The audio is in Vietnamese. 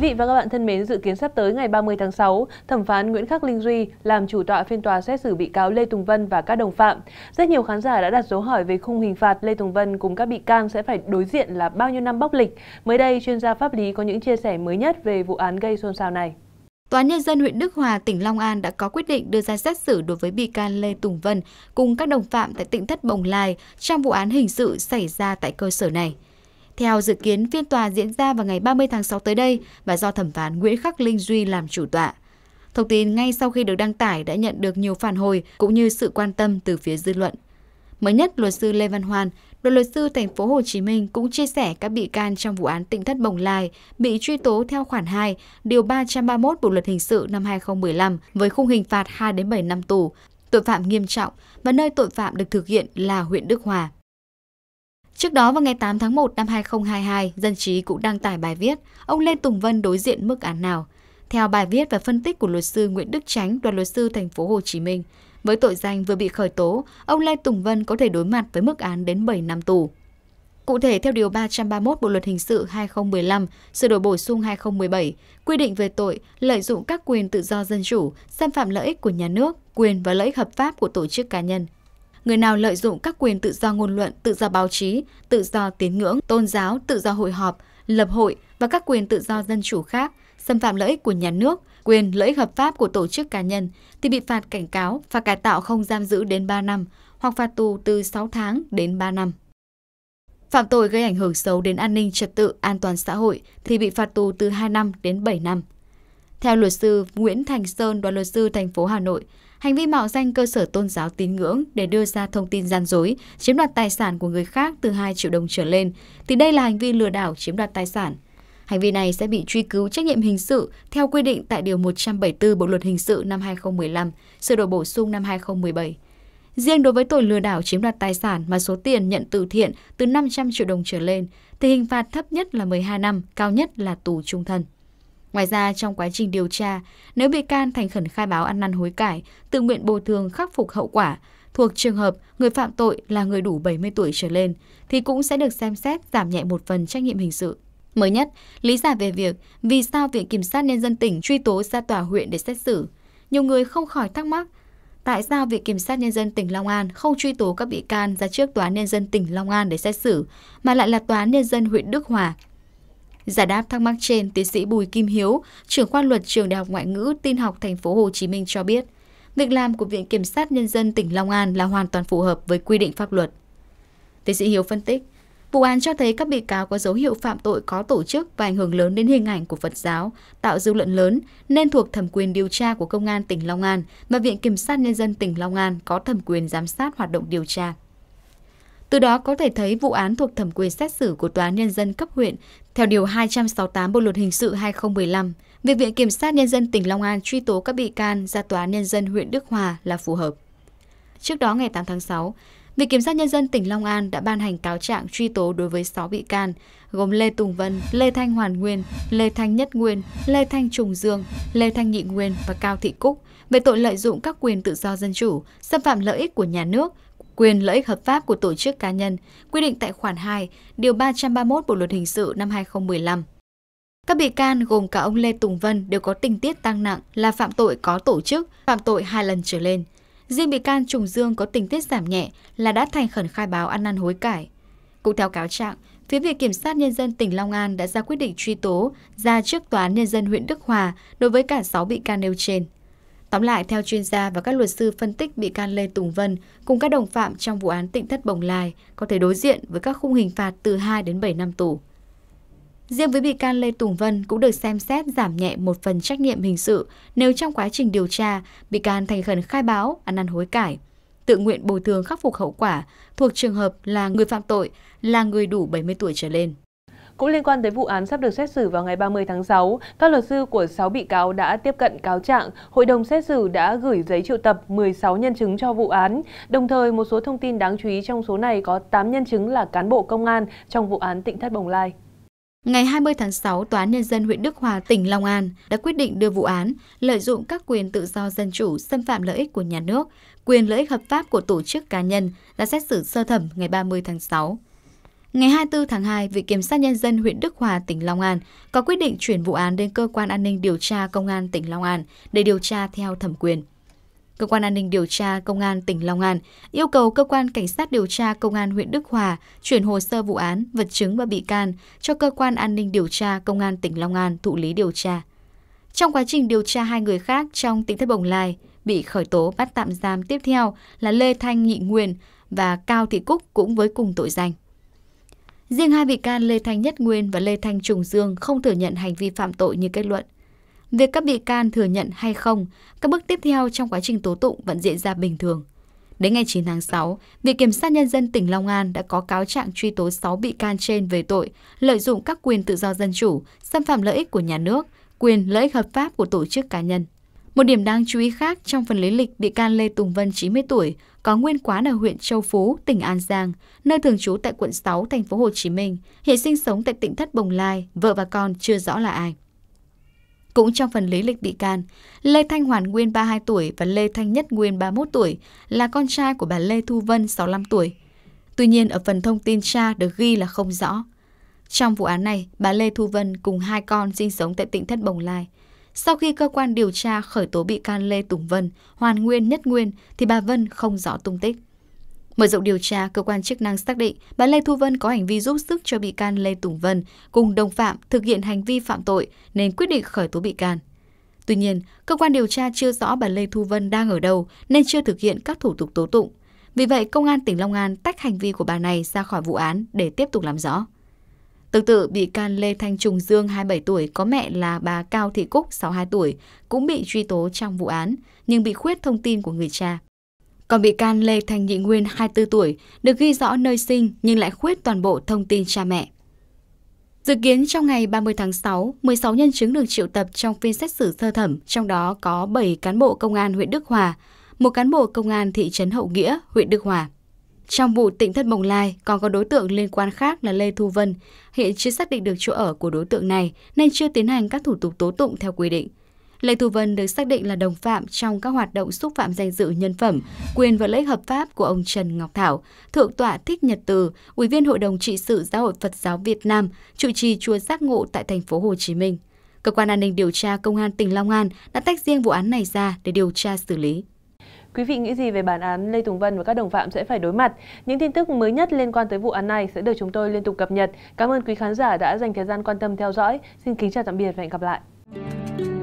vị và các bạn thân mến, dự kiến sắp tới ngày 30 tháng 6, thẩm phán Nguyễn Khắc Linh Duy làm chủ tọa phiên tòa xét xử bị cáo Lê Tùng Vân và các đồng phạm. Rất nhiều khán giả đã đặt dấu hỏi về khung hình phạt Lê Tùng Vân cùng các bị can sẽ phải đối diện là bao nhiêu năm bóc lịch. Mới đây, chuyên gia pháp lý có những chia sẻ mới nhất về vụ án gây xôn xao này. Tòa Nhân dân huyện Đức Hòa, tỉnh Long An đã có quyết định đưa ra xét xử đối với bị can Lê Tùng Vân cùng các đồng phạm tại tỉnh Thất Bồng Lai trong vụ án hình sự xảy ra tại cơ sở này. Theo dự kiến, phiên tòa diễn ra vào ngày 30 tháng 6 tới đây và do thẩm phán Nguyễn Khắc Linh Duy làm chủ tọa. Thông tin ngay sau khi được đăng tải đã nhận được nhiều phản hồi cũng như sự quan tâm từ phía dư luận. Mới nhất, luật sư Lê Văn Hoan, đoàn luật sư thành phố Hồ Chí Minh cũng chia sẻ các bị can trong vụ án tỉnh thất Bồng Lai bị truy tố theo khoản 2, điều 331 Bộ luật hình sự năm 2015 với khung hình phạt 2 đến 7 năm tù, tội phạm nghiêm trọng và nơi tội phạm được thực hiện là huyện Đức Hòa. Trước đó vào ngày 8 tháng 1 năm 2022, dân trí cũng đăng tải bài viết Ông Lê Tùng Vân đối diện mức án nào? Theo bài viết và phân tích của luật sư Nguyễn Đức Chánh, đoàn luật sư thành phố Hồ Chí Minh, với tội danh vừa bị khởi tố, ông Lê Tùng Vân có thể đối mặt với mức án đến 7 năm tù. Cụ thể, theo Điều 331 Bộ Luật Hình sự 2015, sửa đổi bổ sung 2017, quy định về tội lợi dụng các quyền tự do dân chủ, xâm phạm lợi ích của nhà nước, quyền và lợi ích hợp pháp của tổ chức cá nhân, người nào lợi dụng các quyền tự do ngôn luận, tự do báo chí, tự do tín ngưỡng, tôn giáo, tự do hội họp, lập hội và các quyền tự do dân chủ khác, xâm phạm lợi ích của nhà nước, quyền lợi ích hợp pháp của tổ chức cá nhân thì bị phạt cảnh cáo, phạt cải tạo không giam giữ đến 3 năm hoặc phạt tù từ 6 tháng đến 3 năm. Phạm tội gây ảnh hưởng xấu đến an ninh trật tự, an toàn xã hội thì bị phạt tù từ 2 năm đến 7 năm. Theo luật sư Nguyễn Thành Sơn, đoàn luật sư thành phố Hà Nội, Hành vi mạo danh cơ sở tôn giáo tín ngưỡng để đưa ra thông tin gian dối, chiếm đoạt tài sản của người khác từ 2 triệu đồng trở lên thì đây là hành vi lừa đảo chiếm đoạt tài sản. Hành vi này sẽ bị truy cứu trách nhiệm hình sự theo quy định tại Điều 174 Bộ Luật Hình sự năm 2015, sửa đổi bổ sung năm 2017. Riêng đối với tội lừa đảo chiếm đoạt tài sản mà số tiền nhận từ thiện từ 500 triệu đồng trở lên, thì hình phạt thấp nhất là 12 năm, cao nhất là tù trung thân. Ngoài ra, trong quá trình điều tra, nếu bị can thành khẩn khai báo ăn năn hối cải, tự nguyện bồi thường khắc phục hậu quả, thuộc trường hợp người phạm tội là người đủ 70 tuổi trở lên, thì cũng sẽ được xem xét giảm nhẹ một phần trách nhiệm hình sự. Mới nhất, lý giải về việc vì sao Viện Kiểm sát Nhân dân tỉnh truy tố ra tòa huyện để xét xử. Nhiều người không khỏi thắc mắc, tại sao Viện Kiểm sát Nhân dân tỉnh Long An không truy tố các bị can ra trước Tòa Nhân dân tỉnh Long An để xét xử, mà lại là Tòa án Nhân dân huyện Đức Hòa Giải đáp thắc mắc trên, tiến sĩ Bùi Kim Hiếu, trưởng khoa luật trường Đại học Ngoại ngữ Tin học Thành phố Hồ Chí Minh cho biết, việc làm của Viện Kiểm sát Nhân dân tỉnh Long An là hoàn toàn phù hợp với quy định pháp luật. Tiến sĩ Hiếu phân tích, vụ án cho thấy các bị cáo có dấu hiệu phạm tội có tổ chức và ảnh hưởng lớn đến hình ảnh của Phật giáo, tạo dư luận lớn nên thuộc thẩm quyền điều tra của Công an tỉnh Long An và Viện Kiểm sát Nhân dân tỉnh Long An có thẩm quyền giám sát hoạt động điều tra. Từ đó có thể thấy vụ án thuộc thẩm quyền xét xử của Tòa án Nhân dân cấp huyện theo Điều 268 Bộ Luật Hình sự 2015. Việc Viện Kiểm sát Nhân dân tỉnh Long An truy tố các bị can ra Tòa án Nhân dân huyện Đức Hòa là phù hợp. Trước đó ngày 8 tháng 6, Viện Kiểm sát Nhân dân tỉnh Long An đã ban hành cáo trạng truy tố đối với 6 bị can, gồm Lê Tùng Vân, Lê Thanh Hoàn Nguyên, Lê Thanh Nhất Nguyên, Lê Thanh Trùng Dương, Lê Thanh Nhị Nguyên và Cao Thị Cúc về tội lợi dụng các quyền tự do dân chủ, xâm phạm lợi ích của nhà nước, quyền lợi ích hợp pháp của tổ chức cá nhân, quy định tại khoản 2, điều 331 Bộ luật hình sự năm 2015. Các bị can gồm cả ông Lê Tùng Vân đều có tình tiết tăng nặng là phạm tội có tổ chức, phạm tội hai lần trở lên. Riêng bị can Trùng Dương có tình tiết giảm nhẹ là đã thành khẩn khai báo ăn năn hối cải. Cũng theo cáo trạng, phía Viện Kiểm sát Nhân dân tỉnh Long An đã ra quyết định truy tố ra trước Tòa án Nhân dân huyện Đức Hòa đối với cả 6 bị can nêu trên. Tóm lại, theo chuyên gia và các luật sư phân tích bị can Lê Tùng Vân cùng các đồng phạm trong vụ án tịnh thất Bồng Lai có thể đối diện với các khung hình phạt từ 2 đến 7 năm tù. Riêng với bị can Lê Tùng Vân cũng được xem xét giảm nhẹ một phần trách nhiệm hình sự nếu trong quá trình điều tra, bị can thành khẩn khai báo, ăn năn hối cải, tự nguyện bồi thường khắc phục hậu quả thuộc trường hợp là người phạm tội, là người đủ 70 tuổi trở lên. Cũng liên quan tới vụ án sắp được xét xử vào ngày 30 tháng 6, các luật sư của 6 bị cáo đã tiếp cận cáo trạng, hội đồng xét xử đã gửi giấy triệu tập 16 nhân chứng cho vụ án. Đồng thời, một số thông tin đáng chú ý trong số này có 8 nhân chứng là cán bộ công an trong vụ án tỉnh Thất Bồng Lai. Ngày 20 tháng 6, Tòa án Nhân dân huyện Đức Hòa, tỉnh Long An đã quyết định đưa vụ án lợi dụng các quyền tự do dân chủ xâm phạm lợi ích của nhà nước, quyền lợi ích hợp pháp của tổ chức cá nhân ra xét xử sơ thẩm ngày 30 tháng 6. Ngày 24 tháng 2, Viện Kiểm sát Nhân dân huyện Đức Hòa, tỉnh Long An có quyết định chuyển vụ án đến Cơ quan An ninh điều tra Công an tỉnh Long An để điều tra theo thẩm quyền. Cơ quan An ninh điều tra Công an tỉnh Long An yêu cầu Cơ quan Cảnh sát điều tra Công an huyện Đức Hòa chuyển hồ sơ vụ án, vật chứng và bị can cho Cơ quan An ninh điều tra Công an tỉnh Long An thụ lý điều tra. Trong quá trình điều tra hai người khác trong tỉnh Thất Bồng Lai bị khởi tố bắt tạm giam tiếp theo là Lê Thanh Nhị Nguyên và Cao Thị Cúc cũng với cùng tội danh. Riêng hai bị can Lê Thanh Nhất Nguyên và Lê Thanh Trùng Dương không thừa nhận hành vi phạm tội như kết luận. Việc các bị can thừa nhận hay không, các bước tiếp theo trong quá trình tố tụng vẫn diễn ra bình thường. Đến ngày 9 tháng 6, Viện Kiểm sát Nhân dân tỉnh Long An đã có cáo trạng truy tố 6 bị can trên về tội lợi dụng các quyền tự do dân chủ, xâm phạm lợi ích của nhà nước, quyền lợi ích hợp pháp của tổ chức cá nhân. Một điểm đáng chú ý khác trong phần lý lịch bị can Lê Tùng Vân 90 tuổi có nguyên quán ở huyện Châu Phú, tỉnh An Giang, nơi thường trú tại quận 6, thành phố Hồ Chí Minh, hiện sinh sống tại tỉnh Thất Bồng Lai, vợ và con chưa rõ là ai. Cũng trong phần lý lịch bị can, Lê Thanh Hoàn Nguyên 32 tuổi và Lê Thanh Nhất Nguyên 31 tuổi là con trai của bà Lê Thu Vân 65 tuổi. Tuy nhiên ở phần thông tin cha được ghi là không rõ. Trong vụ án này, bà Lê Thu Vân cùng hai con sinh sống tại tỉnh Thất Bồng Lai – sau khi cơ quan điều tra khởi tố bị can Lê Tùng Vân, Hoàn Nguyên Nhất Nguyên thì bà Vân không rõ tung tích. Mở rộng điều tra, cơ quan chức năng xác định bà Lê Thu Vân có hành vi giúp sức cho bị can Lê Tùng Vân cùng đồng phạm thực hiện hành vi phạm tội nên quyết định khởi tố bị can. Tuy nhiên, cơ quan điều tra chưa rõ bà Lê Thu Vân đang ở đâu nên chưa thực hiện các thủ tục tố tụng. Vì vậy, Công an tỉnh Long An tách hành vi của bà này ra khỏi vụ án để tiếp tục làm rõ. Tương tự, bị can Lê Thanh Trùng Dương 27 tuổi có mẹ là bà Cao Thị Cúc 62 tuổi cũng bị truy tố trong vụ án, nhưng bị khuyết thông tin của người cha. Còn bị can Lê Thanh Nhị Nguyên 24 tuổi được ghi rõ nơi sinh nhưng lại khuyết toàn bộ thông tin cha mẹ. Dự kiến trong ngày 30 tháng 6, 16 nhân chứng được triệu tập trong phiên xét xử sơ thẩm, trong đó có 7 cán bộ công an huyện Đức Hòa, một cán bộ công an thị trấn Hậu Nghĩa, huyện Đức Hòa. Trong vụ tỉnh thất Bồng Lai, còn có đối tượng liên quan khác là Lê Thu Vân. Hiện chưa xác định được chỗ ở của đối tượng này nên chưa tiến hành các thủ tục tố tụng theo quy định. Lê Thu Vân được xác định là đồng phạm trong các hoạt động xúc phạm danh dự nhân phẩm, quyền và lợi hợp pháp của ông Trần Ngọc Thảo, Thượng tọa Thích Nhật Từ, Ủy viên Hội đồng trị sự Giáo hội Phật giáo Việt Nam, trụ trì chùa giác ngộ tại thành phố Hồ Chí Minh. Cơ quan an ninh điều tra Công an tỉnh Long An đã tách riêng vụ án này ra để điều tra xử lý. Quý vị nghĩ gì về bản án Lê Tùng Vân và các đồng phạm sẽ phải đối mặt? Những tin tức mới nhất liên quan tới vụ án này sẽ được chúng tôi liên tục cập nhật. Cảm ơn quý khán giả đã dành thời gian quan tâm theo dõi. Xin kính chào tạm biệt và hẹn gặp lại.